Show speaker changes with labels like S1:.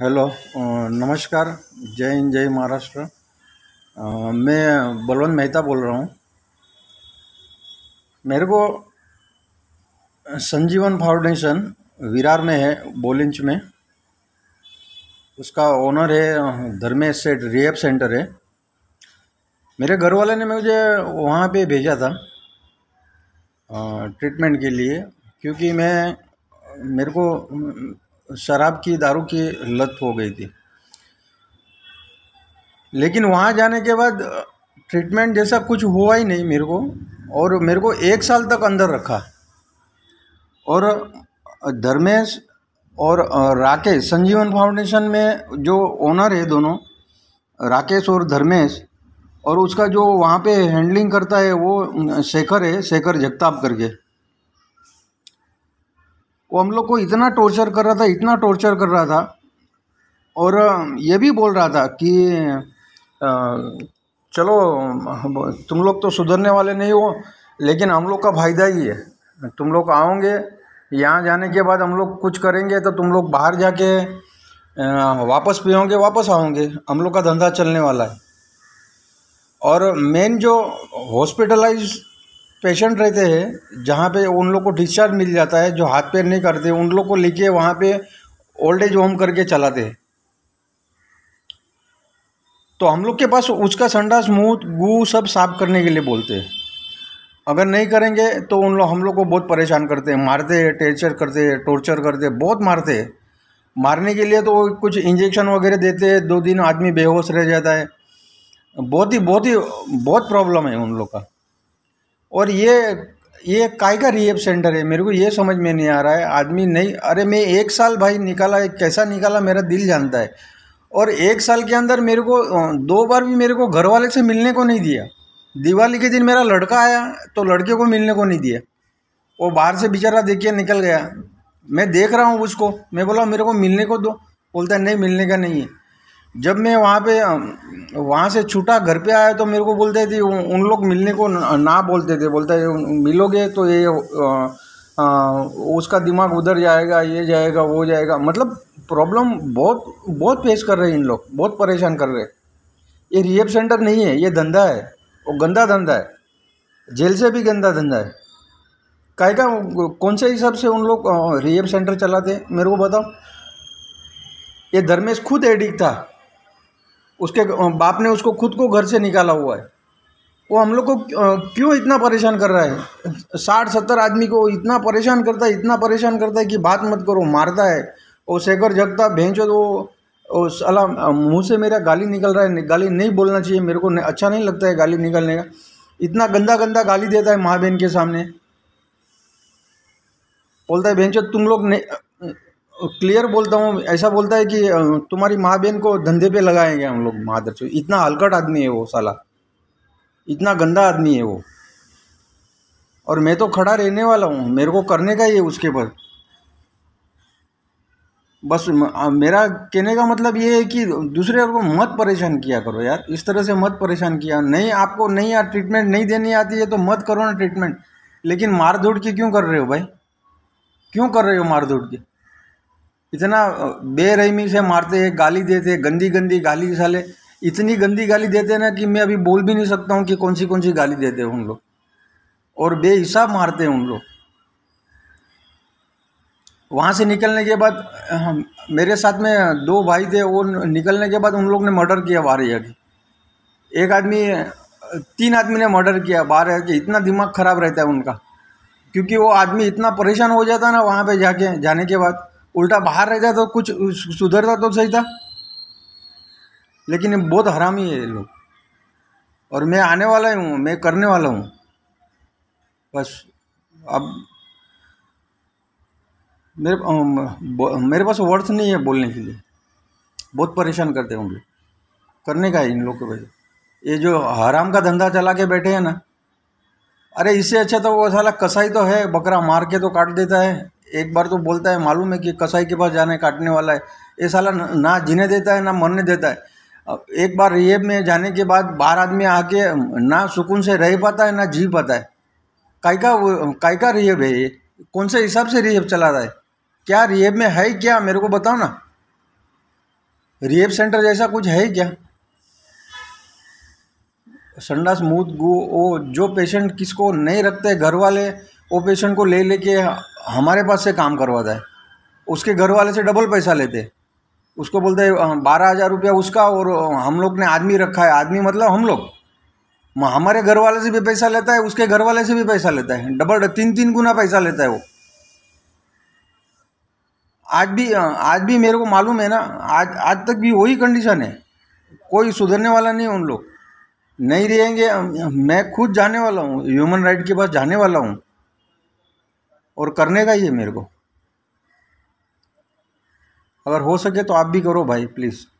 S1: hello नमस्कार जय हिंद जय महाराष्ट्र मैं बलवंत मेहता बोल रहा हूँ मेरे को संजीवन फाउंडेशन विरार में है बोलिंच में उसका ओनर है धर्मेश सेठ रिहेप सेंटर है मेरे घर वाले ने मुझे वहाँ पे भेजा था ट्रीटमेंट के लिए क्योंकि मैं मेरे को शराब की दारू की लत हो गई थी लेकिन वहाँ जाने के बाद ट्रीटमेंट जैसा कुछ हुआ ही नहीं मेरे को और मेरे को एक साल तक अंदर रखा और धर्मेश और राकेश संजीवन फाउंडेशन में जो ओनर है दोनों राकेश और धर्मेश और उसका जो वहाँ पे हैंडलिंग करता है वो शेखर है शेखर जगताप करके वो हम लोग को इतना टॉर्चर कर रहा था इतना टॉर्चर कर रहा था और ये भी बोल रहा था कि चलो तुम लोग तो सुधरने वाले नहीं हो लेकिन हम लोग का फायदा ही है तुम लोग आओगे यहाँ जाने के बाद हम लोग कुछ करेंगे तो तुम लोग बाहर जाके वापस पियोगे वापस आओगे हम लोग का धंधा चलने वाला है और मेन जो हॉस्पिटलाइज पेशेंट रहते हैं जहाँ पे उन लोग को डिस्चार्ज मिल जाता है जो हाथ पैर नहीं करते उन लोग को लेके वहाँ पे ओल्ड एज होम करके चलाते हैं तो हम लोग के पास उसका संडास मुँह गु सब साफ करने के लिए बोलते हैं अगर नहीं करेंगे तो उन लोग हम लोग को बहुत परेशान करते हैं मारते हैं टेर्चर करते हैं टॉर्चर करते हैं बहुत मारते हैं मारने के लिए तो कुछ इंजेक्शन वगैरह देते हैं दो दिन आदमी बेहोश रह जाता है बहुत ही बहुत ही बहुत प्रॉब्लम है उन लोग का और ये ये काय का रिएप सेंटर है मेरे को ये समझ में नहीं आ रहा है आदमी नहीं अरे मैं एक साल भाई निकाला है कैसा निकाला मेरा दिल जानता है और एक साल के अंदर मेरे को दो बार भी मेरे को घर वाले से मिलने को नहीं दिया दिवाली के दिन मेरा लड़का आया तो लड़के को मिलने को नहीं दिया वो बाहर से बेचारा देखिए निकल गया मैं देख रहा हूँ उसको मैं बोला मेरे को मिलने को दो बोलता है नहीं मिलने का नहीं है जब मैं वहाँ पे वहाँ से छूटा घर पे आया तो मेरे को बोलते थे उन लोग मिलने को ना बोलते थे बोलते मिलोगे तो ये आ, उसका दिमाग उधर जाएगा ये जाएगा वो जाएगा मतलब प्रॉब्लम बहुत बहुत फेस कर रहे हैं इन लोग बहुत परेशान कर रहे हैं ये रिहेप सेंटर नहीं है ये धंधा है वो गंदा धंधा है जेल से भी गंदा धंधा है काय का कौन से हिसाब से उन लोग रिहेप सेंटर चलाते मेरे को बताओ ये धर्मेश खुद एडिक्ट था उसके बाप ने उसको खुद को घर से निकाला हुआ है वो हम लोग को क्यों इतना परेशान कर रहा है साठ सत्तर आदमी को इतना परेशान करता है इतना परेशान करता है कि बात मत करो मारता है वो सेकर जगता भेंचो तो वो सला मुँह से मेरा गाली निकल रहा है गाली नहीं बोलना चाहिए मेरे को अच्छा नहीं लगता है गाली निकलने का इतना गंदा गंदा गाली देता है माँ बहन के सामने बोलता है भेंचो तुम लोग क्लियर बोलता हूँ ऐसा बोलता है कि तुम्हारी माँ बहन को धंधे पे लगाएंगे हम लोग महादर से इतना हलकट आदमी है वो साला इतना गंदा आदमी है वो और मैं तो खड़ा रहने वाला हूँ मेरे को करने का ही है उसके पर बस मेरा कहने का मतलब ये है कि दूसरे को मत परेशान किया करो यार इस तरह से मत परेशान किया नहीं आपको नहीं यार ट्रीटमेंट नहीं देनी आती है तो मत करो ना ट्रीटमेंट लेकिन मार धूट की क्यों कर रहे हो भाई क्यों कर रहे हो मार धोड़ की इतना बेरहमी से मारते हैं गाली देते हैं गंदी गंदी गाली साले इतनी गंदी गाली देते हैं ना कि मैं अभी बोल भी नहीं सकता हूँ कि कौन सी कौन सी गाली देते हैं उन लोग और बेहिसाब मारते हैं उन लोग वहाँ से निकलने के बाद मेरे साथ में दो भाई थे वो निकलने के बाद उन लोग ने मर्डर किया बारह की एक आदमी तीन आदमी ने मर्डर किया बारह की इतना दिमाग ख़राब रहता है उनका क्योंकि वो आदमी इतना परेशान हो जाता है ना वहाँ पे जाके जाने के बाद उल्टा बाहर रहता तो कुछ सुधरता तो सही था लेकिन बहुत हरामी है ये लोग और मैं आने वाला ही हूँ मैं करने वाला हूँ बस अब मेरे मेरे पास वर्थ नहीं है बोलने के लिए बहुत परेशान करते होंगे करने का है इन लोग को भाई ये जो हराम का धंधा चला के बैठे हैं ना अरे इससे अच्छा तो वो साला कसाई तो है बकरा मार के तो काट देता है एक बार तो बोलता है मालूम है कि कसाई के पास जाने काटने वाला है ये साला ना जीने देता है ना मरने देता है एक बार रिहेब में जाने के बाद बाहर आदमी आके ना सुकून से रह पाता है ना जी पाता है काय का काय का रिहेब है ये कौन से हिसाब से रिहेब चला रहा है क्या रिहेब में है क्या मेरे को बताओ ना रिहेब सेंटर जैसा कुछ है क्या संडास मूत गु ओ जो पेशेंट किसको नहीं रखते घर वाले वो पेशेंट को ले लेके हमारे पास से काम करवाता है उसके घर वाले से डबल पैसा लेते उसको बोलते हैं हाँ, बारह हज़ार रुपया उसका और हम लोग ने आदमी रखा है आदमी मतलब हम लोग हमारे घर वाले से भी पैसा लेता है उसके घर वाले से भी पैसा लेता है डबल तीन तीन गुना पैसा लेता है वो आज भी आज भी मेरे को मालूम है ना आज आज तक भी वही कंडीशन है कोई सुधरने वाला नहीं उन लोग नहीं रहेंगे मैं खुद जाने वाला हूँ ह्यूमन राइट के पास जाने वाला हूँ और करने का ही है मेरे को अगर हो सके तो आप भी करो भाई प्लीज़